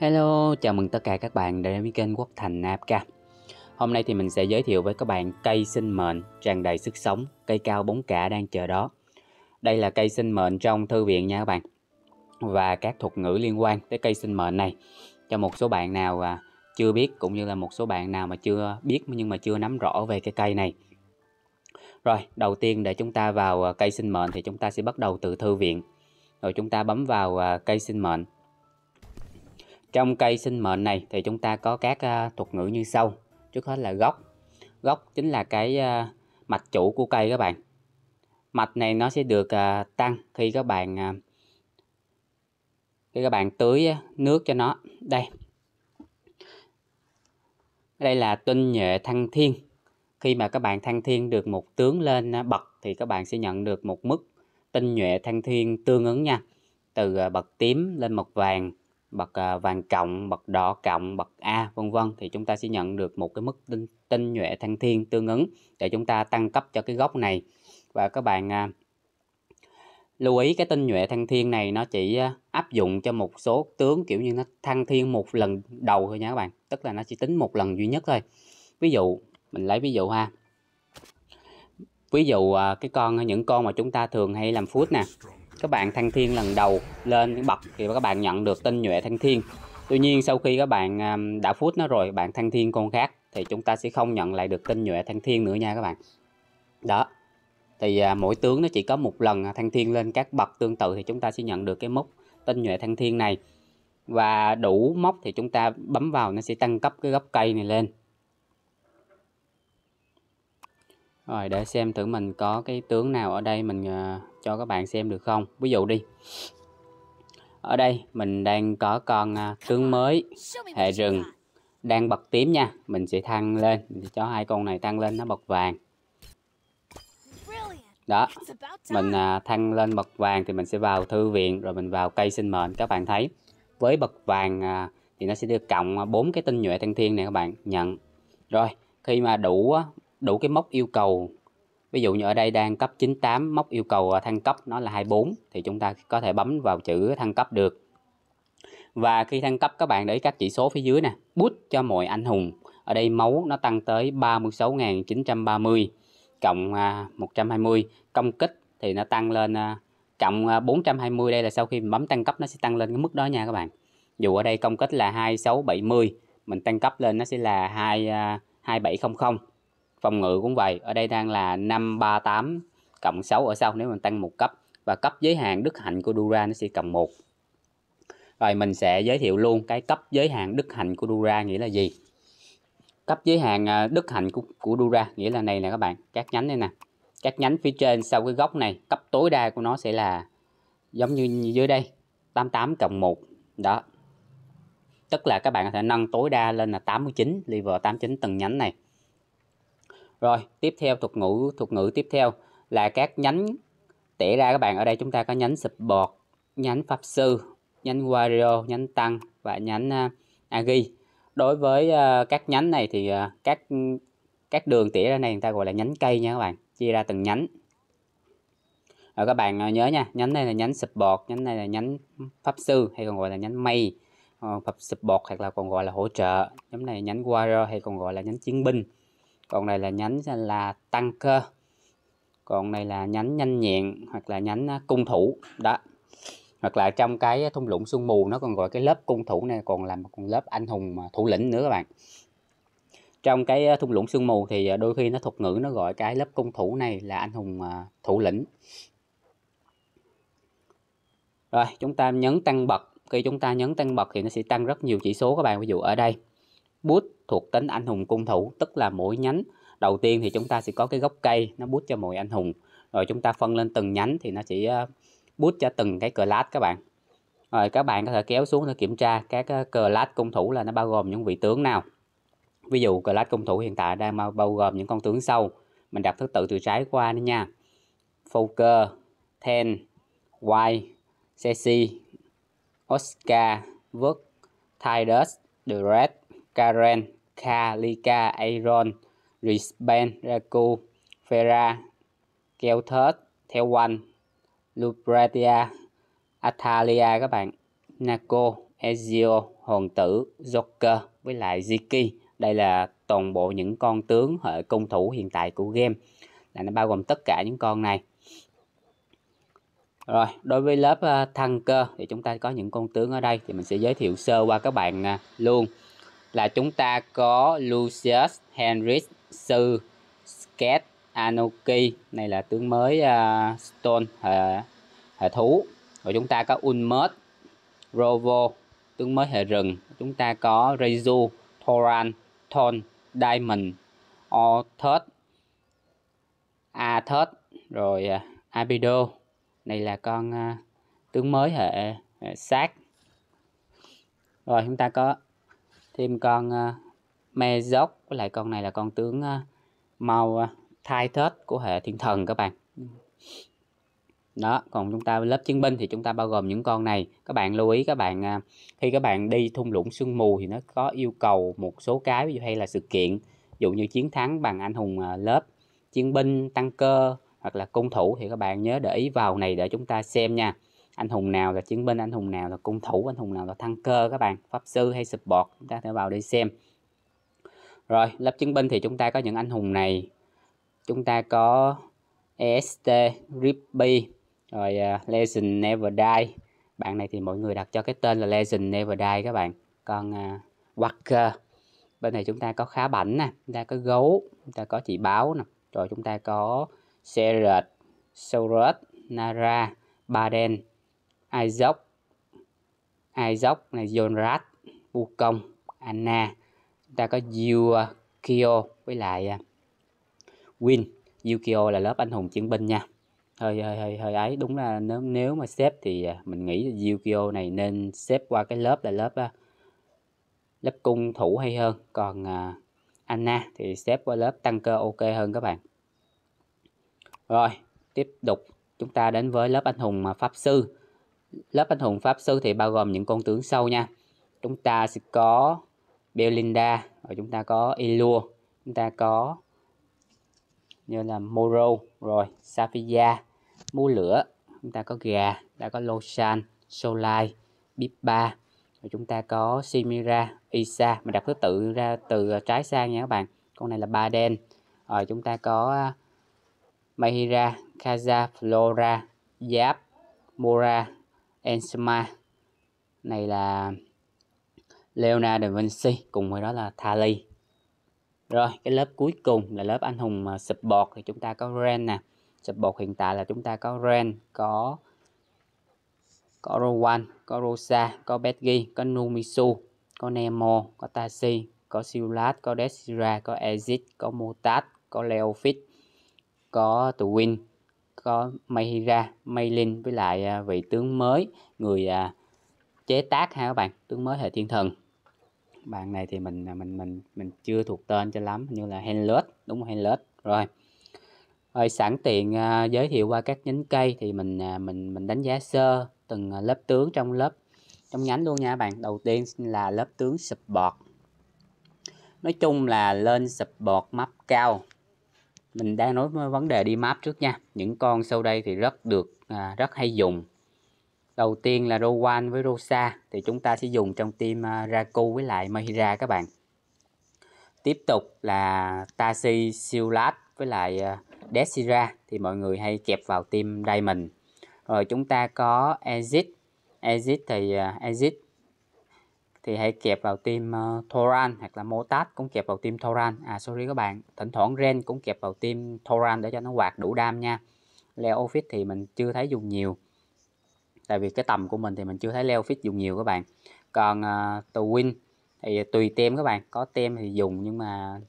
Hello, chào mừng tất cả các bạn đến với kênh Quốc Thành Apca. Hôm nay thì mình sẽ giới thiệu với các bạn cây sinh mệnh tràn đầy sức sống, cây cao bóng cả đang chờ đó. Đây là cây sinh mệnh trong thư viện nha các bạn. Và các thuật ngữ liên quan tới cây sinh mệnh này cho một số bạn nào à, chưa biết cũng như là một số bạn nào mà chưa biết nhưng mà chưa nắm rõ về cái cây này. Rồi, đầu tiên để chúng ta vào à, cây sinh mệnh thì chúng ta sẽ bắt đầu từ thư viện. Rồi chúng ta bấm vào à, cây sinh mệnh trong cây sinh mệnh này thì chúng ta có các à, thuật ngữ như sau. Trước hết là gốc. Gốc chính là cái à, mạch chủ của cây các bạn. Mạch này nó sẽ được à, tăng khi các bạn khi các bạn tưới nước cho nó. Đây. Đây là tinh nhuệ thăng thiên. Khi mà các bạn thăng thiên được một tướng lên bậc thì các bạn sẽ nhận được một mức tinh nhuệ thăng thiên tương ứng nha. Từ bậc tím lên mộc vàng, bậc à, vàng cộng, bậc đỏ cộng, bậc A vân vân thì chúng ta sẽ nhận được một cái mức tinh, tinh nhuệ thanh thiên tương ứng để chúng ta tăng cấp cho cái gốc này. Và các bạn à, lưu ý cái tinh nhuệ thăng thiên này nó chỉ à, áp dụng cho một số tướng kiểu như nó thăng thiên một lần đầu thôi nha các bạn tức là nó chỉ tính một lần duy nhất thôi ví dụ mình lấy ví dụ ha ví dụ cái con những con mà chúng ta thường hay làm phút nè các bạn thăng thiên lần đầu lên bậc thì các bạn nhận được tinh nhuệ thăng thiên tuy nhiên sau khi các bạn um, đã phút nó rồi bạn thăng thiên con khác thì chúng ta sẽ không nhận lại được tinh nhuệ thăng thiên nữa nha các bạn đó thì à, mỗi tướng nó chỉ có một lần thăng thiên lên các bậc tương tự thì chúng ta sẽ nhận được cái mốc tinh nhuệ thăng thiên này và đủ mốc thì chúng ta bấm vào nó sẽ tăng cấp cái gốc cây này lên Rồi để xem thử mình có cái tướng nào ở đây mình ờ, cho các bạn xem được không. Ví dụ đi. Ở đây mình đang có con ờ, tướng mới hệ rừng đang bật tím nha. Mình sẽ thăng lên, mình sẽ cho hai con này tăng lên nó bật vàng. Đó, mình ờ, thăng lên bật vàng thì mình sẽ vào thư viện rồi mình vào cây sinh mệnh các bạn thấy. Với bật vàng thì nó sẽ được cộng bốn cái tinh nhuệ thanh thiên này các bạn nhận. Rồi, khi mà đủ đủ cái mốc yêu cầu ví dụ như ở đây đang cấp 98 mốc yêu cầu à, thăng cấp nó là 24 thì chúng ta có thể bấm vào chữ thăng cấp được và khi thăng cấp các bạn để các chỉ số phía dưới nè bút cho mọi anh hùng ở đây máu nó tăng tới 36.930 cộng 120 à, công kích thì nó tăng lên à, cộng 420 đây là sau khi mình bấm tăng cấp nó sẽ tăng lên cái mức đó nha các bạn dù ở đây công kích là 2670 mình tăng cấp lên nó sẽ là 2 2700 phòng ngự cũng vậy ở đây đang là 538 cộng 6 ở sau nếu mình tăng một cấp và cấp giới hạn đức hạnh của Dura nó sẽ cộng 1 rồi mình sẽ giới thiệu luôn cái cấp giới hạn đức hạnh của Dura nghĩa là gì cấp giới hạn à, đức hạnh của, của Dura nghĩa là này nè các bạn các nhánh đây nè các nhánh phía trên sau cái góc này cấp tối đa của nó sẽ là giống như dưới đây 88 cộng 1 đó tức là các bạn có thể nâng tối đa lên là 89 level 89 từng nhánh này rồi tiếp theo thuật ngữ thuật ngữ tiếp theo là các nhánh tể ra các bạn ở đây chúng ta có nhánh support nhánh pháp sư nhánh wario nhánh tăng và nhánh uh, agi đối với uh, các nhánh này thì uh, các các đường tỉa ra này người ta gọi là nhánh cây nha các bạn chia ra từng nhánh rồi các bạn nhớ nha nhánh này là nhánh support nhánh này là nhánh pháp sư hay còn gọi là nhánh mây ờ, pháp support hoặc là còn gọi là hỗ trợ nhánh này nhánh warrior hay còn gọi là nhánh chiến binh còn này là nhánh là tăng cơ còn này là nhánh nhanh nhẹn hoặc là nhánh à, cung thủ đó hoặc là trong cái thung lũng sương mù nó còn gọi cái lớp cung thủ này còn là một lớp anh hùng à, thủ lĩnh nữa các bạn trong cái à, thung lũng sương mù thì đôi khi nó thuật ngữ nó gọi cái lớp cung thủ này là anh hùng thủ lĩnh rồi chúng ta nhấn tăng bậc khi chúng ta nhấn tăng bậc thì nó sẽ tăng rất nhiều chỉ số các bạn ví dụ ở đây bút thuộc tính anh hùng cung thủ tức là mỗi nhánh đầu tiên thì chúng ta sẽ có cái gốc cây nó bút cho mỗi anh hùng rồi chúng ta phân lên từng nhánh thì nó chỉ ờ, bút cho từng cái cờ lát các bạn rồi các bạn có thể kéo xuống để kiểm tra các ờ, cờ lát cung thủ là nó bao gồm những vị tướng nào ví dụ cờ lát cung thủ hiện tại đang bao gồm những con tướng sau mình đặt thứ tự từ trái qua nữa nha Foker, Ten, White, Ceci, Oscar, Vuk, Tidus, The Red, Karen, Kalika, Aaron, Rispen, Raku, Vera, Kelthus, Thewan, Lupretia, Athalia các bạn, Nako, Ezio, Hoàng Tử, Joker với lại Ziki. Đây là toàn bộ những con tướng hệ cung thủ hiện tại của game. Là nó bao gồm tất cả những con này. Rồi, đối với lớp uh, thăng cơ thì chúng ta có những con tướng ở đây thì mình sẽ giới thiệu sơ qua các bạn uh, luôn là chúng ta có Lucius Henrich Sư Sket Anoki này là tướng mới uh, Stone hệ, à, hệ thú rồi chúng ta có Ulmus Rovo tướng mới hệ rừng chúng ta có Rezu Thoran Thon Diamond Orthus Athos rồi uh, à, Abido này là con uh, tướng mới hệ, hệ sát rồi chúng ta có thêm con ờ, me dốc với lại con này là con tướng ờ, màu ờ, thai thết của hệ thiên thần các bạn đó còn chúng ta lớp chiến binh thì chúng ta bao gồm những con này các bạn lưu ý các bạn khi các bạn đi thung lũng sương mù thì nó có yêu cầu một số cái ví dụ hay là sự kiện ví dụ như chiến thắng bằng anh hùng lớp chiến binh tăng cơ hoặc là cung thủ thì các bạn nhớ để ý vào này để chúng ta xem nha anh hùng nào là chiến binh anh hùng nào là cung thủ anh hùng nào là thăng cơ các bạn pháp sư hay support chúng ta thể vào đi xem rồi lớp chiến binh thì chúng ta có những anh hùng này chúng ta có est Rippy rồi uh, Legend Never Die bạn này thì mọi người đặt cho cái tên là Legend Never Die các bạn còn uh, Walker bên này chúng ta có khá bảnh nè chúng ta có gấu chúng ta có chị báo nè rồi chúng ta có Seret Soros Nara Baden Isaac Isaac này Jonrat công Anna ta có Yukio với lại à, Win Yukio là lớp anh hùng chiến binh nha hơi hơi hơi hơi ấy đúng là nếu nếu mà xếp thì à, mình nghĩ Yukio này nên xếp qua cái lớp là lớp à, lớp cung thủ hay hơn còn Anna thì xếp qua lớp tăng cơ ok hơn các bạn rồi tiếp tục chúng ta đến với lớp anh hùng pháp sư Lớp anh hùng pháp sư thì bao gồm những con tướng sau nha. Chúng ta sẽ có Belinda, rồi chúng ta có Elua, chúng ta có như là Moro, rồi Safia, mua Lửa, chúng ta có Gà, đã có Losan, Solai, Bipa, rồi chúng ta có Simira, Isa, mình đặt thứ tự ra từ trái sang nha các bạn. Con này là ba đen. Rồi chúng ta có à, Mahira, Kaza, Flora, Giáp, Mora, Enzema này là Leonardo da Vinci cùng với đó là Thali rồi cái lớp cuối cùng là lớp anh hùng à, bọt thì chúng ta có Ren nè bọt hiện tại là chúng ta có Ren có có Rowan có Rosa có Betty, có Numisu có Nemo có Tasi, có Silas có Desira có Ezit có Motat có Leofit có Twin có Mayhira, Maylin với lại à, vị tướng mới người à, chế tác ha các bạn, tướng mới hệ thiên thần. Bạn này thì mình à, mình mình mình chưa thuộc tên cho lắm, như là Henlot, đúng không Henlot. Rồi. Rồi sẵn tiện giới thiệu qua các nhánh cây thì mình mình mình đánh giá sơ từng lớp tướng trong lớp trong nhánh luôn nha các bạn. Đầu tiên là lớp tướng support. Nói chung là lên support map cao mình đang nói vấn đề đi map trước nha những con sau đây thì rất được à, rất hay dùng đầu tiên là Rowan với Rosa thì chúng ta sẽ dùng trong team uh, à, Raku với lại Mahira các bạn tiếp tục là Tasi silas với lại uh, à, Desira thì mọi người hay kẹp vào team Diamond rồi chúng ta có Exit Exit thì uh, à, Exit thì hãy kẹp vào tim uh, ờ, thoran hoặc là motat cũng kẹp vào tim thoran à sorry các bạn thỉnh thoảng ren cũng kẹp vào tim thoran để cho nó quạt đủ đam nha leo office thì mình chưa thấy dùng nhiều tại vì cái tầm của mình thì mình chưa thấy leo office dùng nhiều các bạn còn uh, ờ, từ thì tùy tem các bạn có tem thì dùng nhưng mà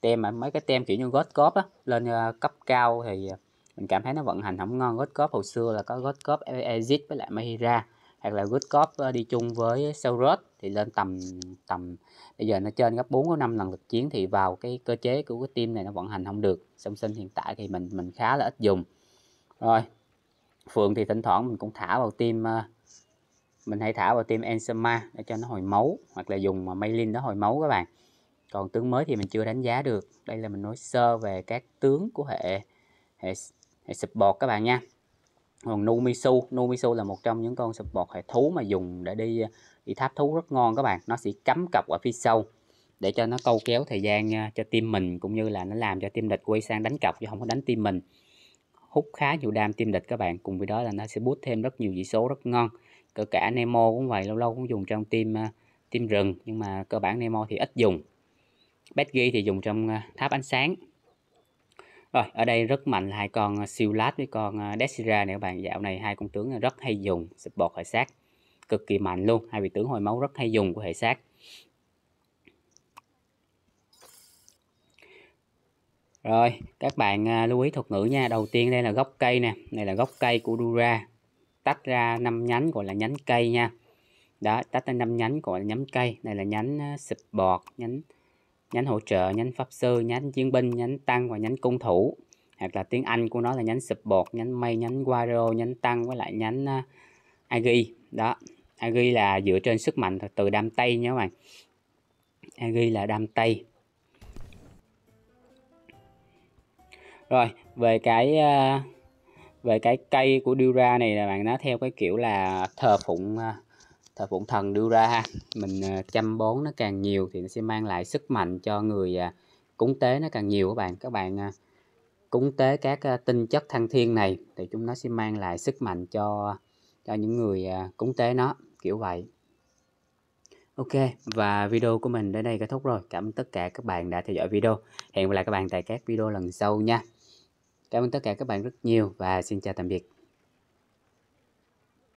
tem mà mấy cái tem kiểu như gót cop á lên uh, cấp cao thì mình cảm thấy nó vận hành không ngon gót cop hồi xưa là có gót cop exit với lại mahira hoặc là cop ờ, đi chung với Selrod thì lên tầm tầm bây giờ nó trên gấp 4 có 5 lần lực chiến thì vào cái cơ chế của cái team này nó vận hành không được song sinh hiện tại thì mình mình khá là ít dùng rồi Phượng thì thỉnh thoảng mình cũng thả vào team ờ, mình hay thả vào team Enzema để cho nó hồi máu hoặc là dùng mà ờ, Maylin đó hồi máu các bạn còn tướng mới thì mình chưa đánh giá được đây là mình nói sơ về các tướng của hệ hệ hệ support các bạn nha còn Numisu Numisu là một trong những con support hệ thú mà dùng để đi đi tháp thú rất ngon các bạn nó sẽ cắm cặp ở phía sau để cho nó câu kéo thời gian à, cho tim mình cũng như là nó làm cho tim địch quay sang đánh cọc chứ không có đánh tim mình hút khá nhiều đam tim địch các bạn cùng với đó là nó sẽ bút thêm rất nhiều chỉ số rất ngon kể cả Nemo cũng vậy lâu lâu cũng dùng trong tim à, tim rừng nhưng mà cơ bản Nemo thì ít dùng Betgy thì dùng trong à, tháp ánh sáng rồi, ở đây rất mạnh hai con ờ, siêu lát với con ờ, Desira này các bạn. Dạo này hai con tướng rất hay dùng support hệ sát. Cực kỳ mạnh luôn, hai vị tướng hồi máu rất hay dùng của hệ sát. Rồi, các bạn ờ, lưu ý thuật ngữ nha. Đầu tiên đây là gốc cây nè. Này là gốc cây của Dura. Tách ra năm nhánh gọi là nhánh cây nha. Đó, tách ra năm nhánh gọi là nhánh cây. Này là nhánh support, nhánh nhánh hỗ trợ nhánh pháp sư nhánh chiến binh nhánh tăng và nhánh cung thủ hoặc là tiếng Anh của nó là nhánh support nhánh mây nhánh guaro nhánh tăng với lại nhánh uh, à, agi đó agi là dựa trên sức mạnh từ đam tây nhé các bạn agi là đam tây rồi về cái uh, về cái cây của Dura này là bạn nó theo cái kiểu là thờ phụng uh, Ờ, phụng Thần đưa ra Mình ờ, chăm bón nó càng nhiều thì nó sẽ mang lại sức mạnh cho người ờ, cúng tế nó càng nhiều các bạn. Các bạn cúng tế các tinh chất thăng thiên này thì chúng nó sẽ mang lại sức mạnh cho cho những người cúng tế nó kiểu vậy. Ok và video của mình đến đây kết thúc rồi. Cảm ơn tất cả các bạn đã theo dõi video. Hẹn gặp lại các bạn tại các video lần sau nha. Cảm ơn tất cả các bạn rất nhiều và xin chào tạm biệt.